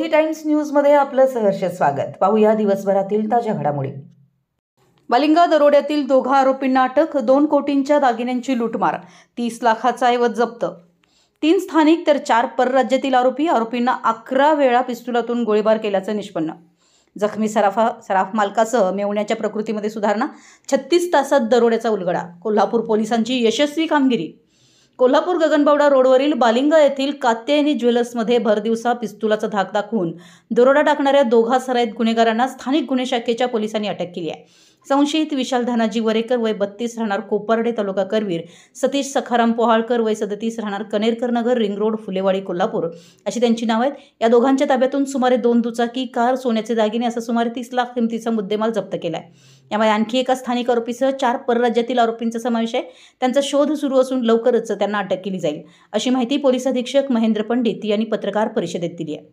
मोती टाइम्स न्यूजमध्ये आपलं सहर्ष स्वागत पाहूया दिवसभरातील ताज्या घडामोडी बालिंगा दरोड्यातील दोघा आरोपींना अटक दोन कोटींच्या दागिन्यांची लुटमार तीस लाखाचा ऐवज जप्त तीन स्थानिक तर चार परराज्यातील आरोपी आरोपींना अकरा वेळा पिस्तुलातून गोळीबार केल्याचं निष्पन्न जखमी सराफा सराफ मालकासह मेवण्याच्या प्रकृतीमध्ये सुधारणा छत्तीस तासात दरोड्याचा उलगडा कोल्हापूर पोलिसांची यशस्वी कामगिरी कोल्हापूर गगनबावडा रोडवरील बालिंगा येथील कात्यायनी ज्वेलर्समध्ये भरदिवसा पिस्तुलाचा धाक दाखवून दरोडा टाकणाऱ्या दोघा सराईत गुन्हेगारांना स्थानिक गुन्हे शाखेच्या पोलिसांनी अटक केली आहे संशयित विशाल धानाजी वरेकर वय बत्तीस राहणार कोपर्डे तालुका करवीर सतीश सखाराम पोहाळकर वय सदतीस राहणार कनेरकर नगर रिंग रोड फुलेवाडी कोल्हापूर अशी त्यांची नावं आहेत या दोघांच्या ताब्यातून सुमारे दोन दुचाकी कार सोन्याचे दागिने असा सुमारे तीस लाख किमतीचा मुद्देमाल जप्त केला आहे यामुळे आणखी एका स्थानिक आरोपीसह चार परराज्यातील आरोपींचा समावेश आहे त्यांचा शोध सुरू असून लवकरच त्यांना अटक केली जाईल अशी माहिती पोलीस अधीक्षक महेंद्र पंडित यांनी पत्रकार परिषदेत दिली आहे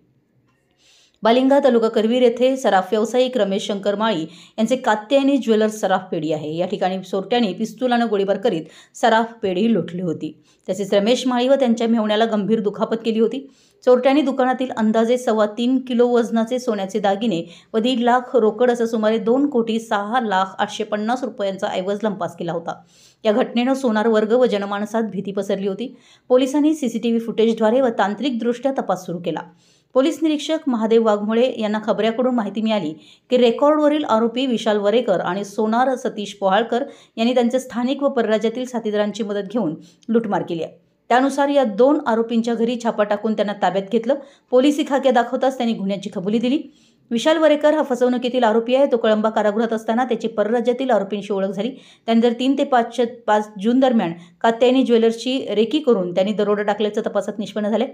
बालिंगा तालुका करवीर येथे सराफ व्यावसायिक रमेश शंकर माळी यांचे कात्यायनी ज्वेलर्स सराफ पेढी आहे या ठिकाणी चोरट्याने पिस्तुलानं गोळीबार करीत सराफ पेढी लुटली होती तसेच रमेश माळी व त्यांच्या मेवण्याला गंभीर दुखापत केली होती चोरट्यांनी दुकानातील अंदाजे सव्वा तीन किलो वजनाचे सोन्याचे दागिने व दीड लाख रोकड असं सुमारे दोन कोटी सहा लाख आठशे पन्नास रुपयांचा ऐवज लंपास केला होता या घटनेनं सोनार वर्ग व जनमानसात भीती पसरली होती पोलिसांनी सीसीटीव्ही फुटेजद्वारे व तांत्रिकदृष्ट्या तपास सुरू केला पोलीस निरीक्षक महादेव वाघमोळे यांना खबऱ्याकडून माहिती मिळाली की रेकॉर्डवरील आरोपी विशाल वरेकर आणि सोनार सतीश पोहाळकर यांनी त्यांचे स्थानिक व परराज्यातील साथीदारांची मदत घेऊन लुटमार केली आहे त्यानुसार या दोन आरोपींच्या घरी छापा टाकून त्यांना ताब्यात घेतलं पोलिसी खाक्या दाखवताच त्यांनी गुन्ह्याची कबुली दिली विशाल वरेकर हा फसवणुकीतील आरोपी आहे तो कळंबा कारागृहात असताना त्याची परराज्यातील आरोपींशी ओळख झाली त्यानंतर तीन ते पाच पाच जून दरम्यान कात्यायनी ज्वेलर्सची रेकी करून त्यांनी दरोडा टाकल्याचं तपासात निष्पन्न झाले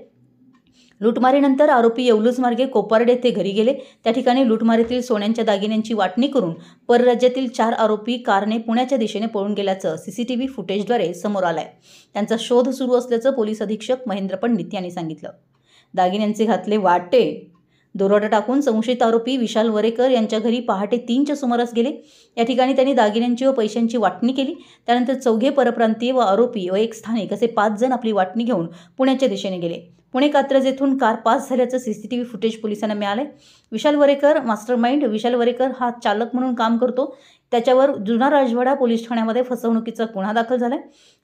लुटमारीनंतर आरोपी मार्गे कोपारडे येथे घरी गेले त्या ठिकाणी लुटमारीतील सोन्यांच्या दागिन्यांची वाटणी करून परराज्यातील चार आरोपी कारने पुण्याच्या दिशेने पळून गेल्याचं सीसीटीव्ही फुटेजद्वारे समोर आलंय त्यांचा शोध सुरू असल्याचं पोलीस अधीक्षक महेंद्र पंडित यांनी सांगितलं दागिन्यांचे घातले वाटे दोरोडा टाकून संशयित आरोपी विशाल वरेकर यांच्या घरी पहाटे तीनच्या सुमारास गेले या ठिकाणी त्यांनी दागिन्यांची व पैशांची वाटणी केली त्यानंतर चौघे परप्रांतीय व आरोपी व एक स्थानिक असे पाच जण आपली वाटणी घेऊन पुण्याच्या दिशेने गेले पुणे कात्रज येथून कार पास झाल्याचं C C T V footage पोलिसांना मिळालंय विशाल वरेकर मास्टर माइंड विशाल वरेकर हा चालक म्हणून काम करतो त्याच्यावर जुना राजवाडा पोलीस ठाण्यामध्ये फसवणुकीचा गुन्हा दाखल झालाय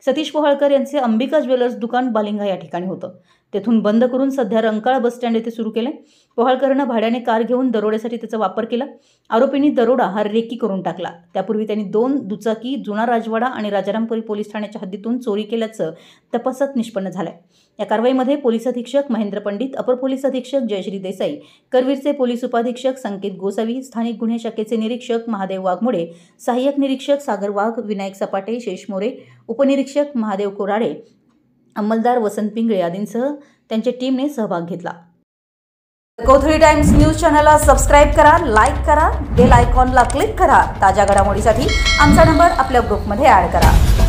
सतीश पोहाळकर यांचे अंबिका ज्वेलर्स दुकान बालिंगा या ठिकाणी होतं तेथून बंद करून सध्या रंकाळा बसस्टँड येथे सुरू केले पोहाळकरनं भाड्याने कार घेऊन दरोड्यासाठी त्याचा वापर केला आरोपींनी दरोडा हा रेकी करून टाकला त्यापूर्वी त्यांनी दोन दुचाकी जुना राजवाडा आणि राजारामपुरी पोलीस ठाण्याच्या हद्दीतून चोरी केल्याचं तपासात निष्पन्न झालंय या कारवाईमध्ये पोलीस अधीक्षक महेंद्र पंडित अपर पोलीस अधीक्षक जयश्री देसाई करवीरचे पोलीस उपाधीक्षक संकेत गोसावी स्थानिक गुन्हे शाखेचे निरीक्षक महादेव वाघमोडे सहाय्यक निरीक्षक सागर वाघ विनायक सपाटे शेष मोरे उपनिरीक्षक महादेव कोराडे अंमलदार वसंत पिंगळे आदींसह त्यांच्या टीमने सहभाग घेतला कोथळी टाइम्स न्यूज चॅनलला सबस्क्राईब करा लाईक करा बेल आयकॉनला क्लिक करा ताज्या घडामोडीसाठी आमचा नंबर आपल्या ग्रुपमध्ये ॲड करा